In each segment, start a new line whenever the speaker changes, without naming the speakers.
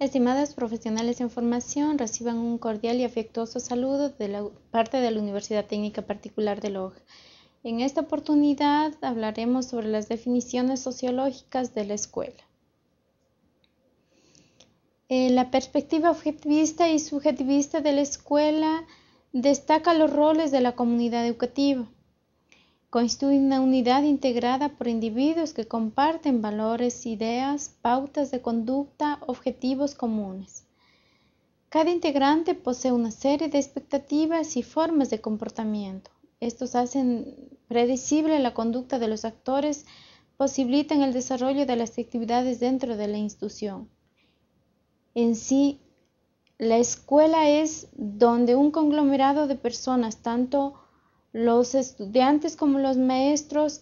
Estimadas profesionales en formación, reciban un cordial y afectuoso saludo de la parte de la Universidad Técnica Particular de Loja. En esta oportunidad hablaremos sobre las definiciones sociológicas de la escuela. Eh, la perspectiva objetivista y subjetivista de la escuela destaca los roles de la comunidad educativa Constituye una unidad integrada por individuos que comparten valores, ideas, pautas de conducta, objetivos comunes. Cada integrante posee una serie de expectativas y formas de comportamiento. Estos hacen predecible la conducta de los actores, posibilitan el desarrollo de las actividades dentro de la institución. En sí, la escuela es donde un conglomerado de personas, tanto los estudiantes como los maestros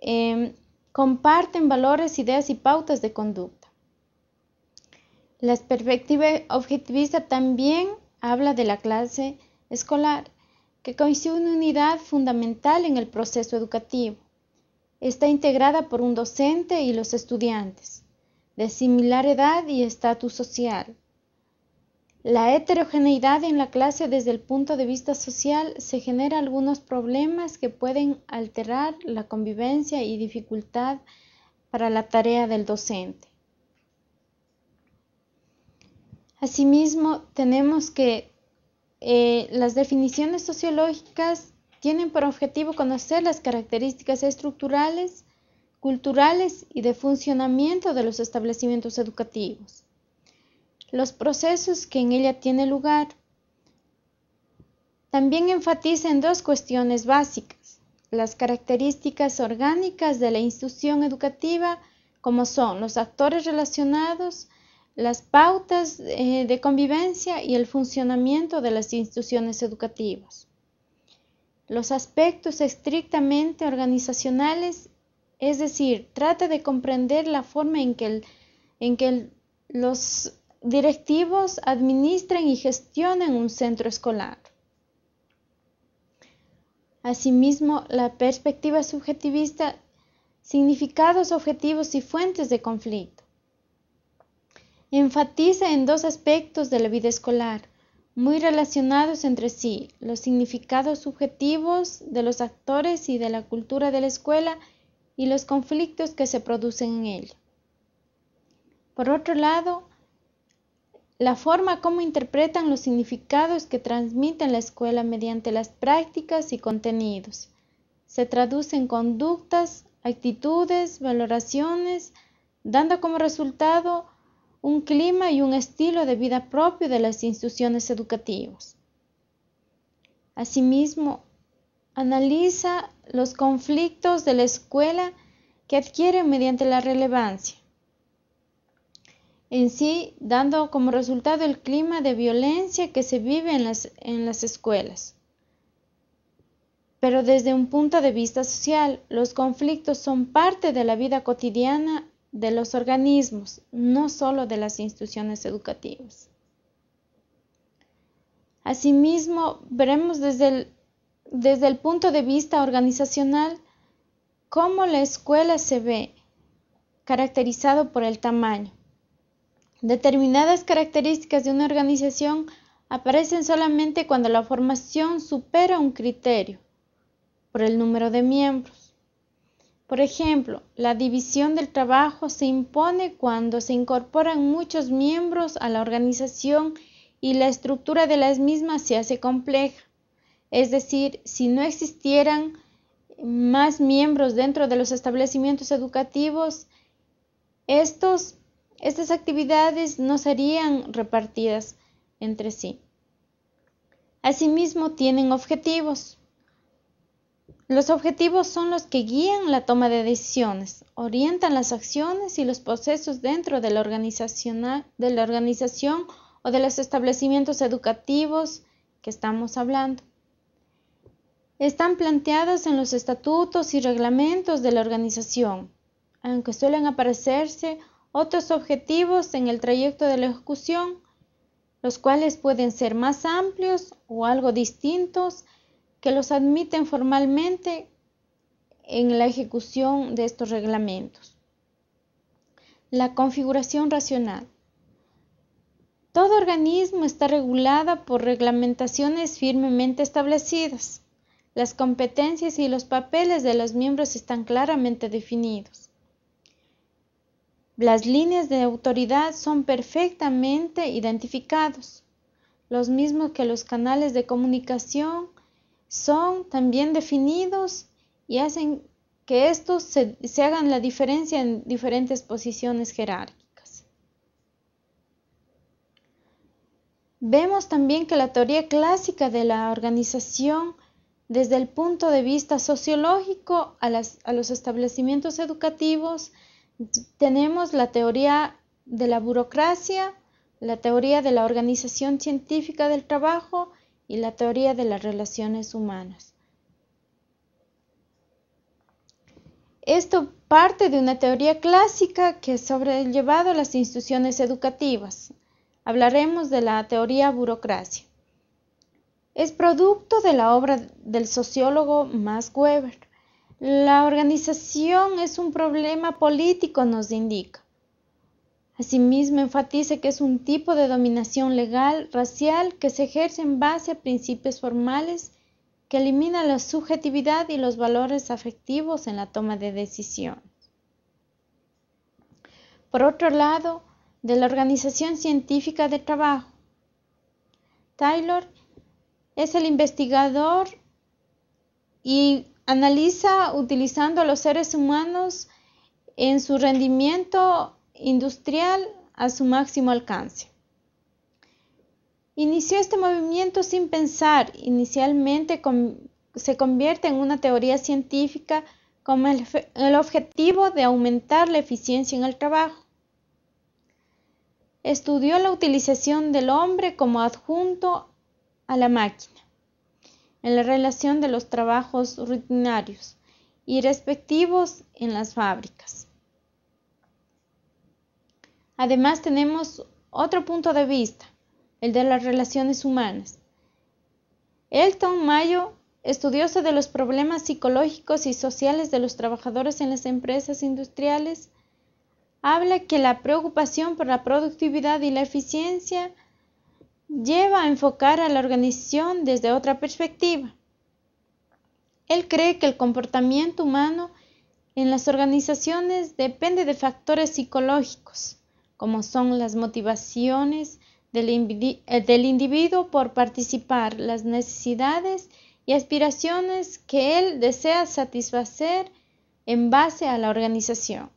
em, comparten valores, ideas y pautas de conducta. La perspectiva objetivista también habla de la clase escolar, que coincide una unidad fundamental en el proceso educativo. Está integrada por un docente y los estudiantes, de similar edad y estatus social, la heterogeneidad en la clase desde el punto de vista social se genera algunos problemas que pueden alterar la convivencia y dificultad para la tarea del docente. Asimismo, tenemos que eh, las definiciones sociológicas tienen por objetivo conocer las características estructurales, culturales y de funcionamiento de los establecimientos educativos los procesos que en ella tiene lugar. También enfatiza en dos cuestiones básicas, las características orgánicas de la institución educativa, como son los actores relacionados, las pautas eh, de convivencia y el funcionamiento de las instituciones educativas. Los aspectos estrictamente organizacionales, es decir, trata de comprender la forma en que, en que los directivos administran y gestionan un centro escolar. Asimismo, la perspectiva subjetivista, significados objetivos y fuentes de conflicto. Enfatiza en dos aspectos de la vida escolar, muy relacionados entre sí, los significados subjetivos de los actores y de la cultura de la escuela y los conflictos que se producen en ella. Por otro lado, la forma como interpretan los significados que transmiten la escuela mediante las prácticas y contenidos. Se traducen conductas, actitudes, valoraciones, dando como resultado un clima y un estilo de vida propio de las instituciones educativas. Asimismo, analiza los conflictos de la escuela que adquieren mediante la relevancia en sí, dando como resultado el clima de violencia que se vive en las, en las escuelas. Pero desde un punto de vista social, los conflictos son parte de la vida cotidiana de los organismos, no solo de las instituciones educativas. Asimismo, veremos desde el, desde el punto de vista organizacional cómo la escuela se ve, caracterizado por el tamaño, Determinadas características de una organización aparecen solamente cuando la formación supera un criterio por el número de miembros. Por ejemplo, la división del trabajo se impone cuando se incorporan muchos miembros a la organización y la estructura de las mismas se hace compleja. Es decir, si no existieran más miembros dentro de los establecimientos educativos, estos estas actividades no serían repartidas entre sí. Asimismo, tienen objetivos. Los objetivos son los que guían la toma de decisiones, orientan las acciones y los procesos dentro de la, de la organización o de los establecimientos educativos que estamos hablando. Están planteados en los estatutos y reglamentos de la organización, aunque suelen aparecerse otros objetivos en el trayecto de la ejecución, los cuales pueden ser más amplios o algo distintos que los admiten formalmente en la ejecución de estos reglamentos. La configuración racional. Todo organismo está regulada por reglamentaciones firmemente establecidas. Las competencias y los papeles de los miembros están claramente definidos. Las líneas de autoridad son perfectamente identificados, los mismos que los canales de comunicación son también definidos y hacen que estos se, hagan la diferencia en diferentes posiciones jerárquicas. Vemos también que la teoría clásica de la organización desde el punto de vista sociológico a los establecimientos educativos tenemos la teoría de la burocracia, la teoría de la organización científica del trabajo y la teoría de las relaciones humanas. Esto parte de una teoría clásica que ha sobrellevado las instituciones educativas. Hablaremos de la teoría burocracia. Es producto de la obra del sociólogo Max Weber. La organización es un problema político, nos indica. Asimismo, enfatiza que es un tipo de dominación legal, racial, que se ejerce en base a principios formales que elimina la subjetividad y los valores afectivos en la toma de decisiones. Por otro lado, de la Organización Científica de Trabajo, Taylor es el investigador y Analiza utilizando a los seres humanos en su rendimiento industrial a su máximo alcance. Inició este movimiento sin pensar, inicialmente se convierte en una teoría científica con el, objetivo de aumentar la eficiencia en el trabajo. Estudió la utilización del hombre como adjunto a la máquina en la relación de los trabajos rutinarios y respectivos en las fábricas. Además tenemos otro punto de vista, el de las relaciones humanas. Elton Mayo, estudioso de los problemas psicológicos y sociales de los trabajadores en las empresas industriales, habla que la preocupación por la productividad y la eficiencia lleva a enfocar a la organización desde otra perspectiva. Él cree que el comportamiento humano en las organizaciones depende de factores psicológicos, como son las motivaciones del, eh, individuo por participar, las necesidades y aspiraciones que él desea satisfacer en base a la organización.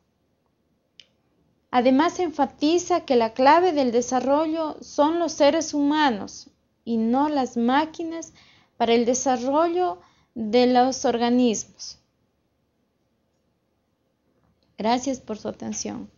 Además enfatiza que la clave del desarrollo son los seres humanos y no las máquinas para el desarrollo de los organismos. Gracias por su atención.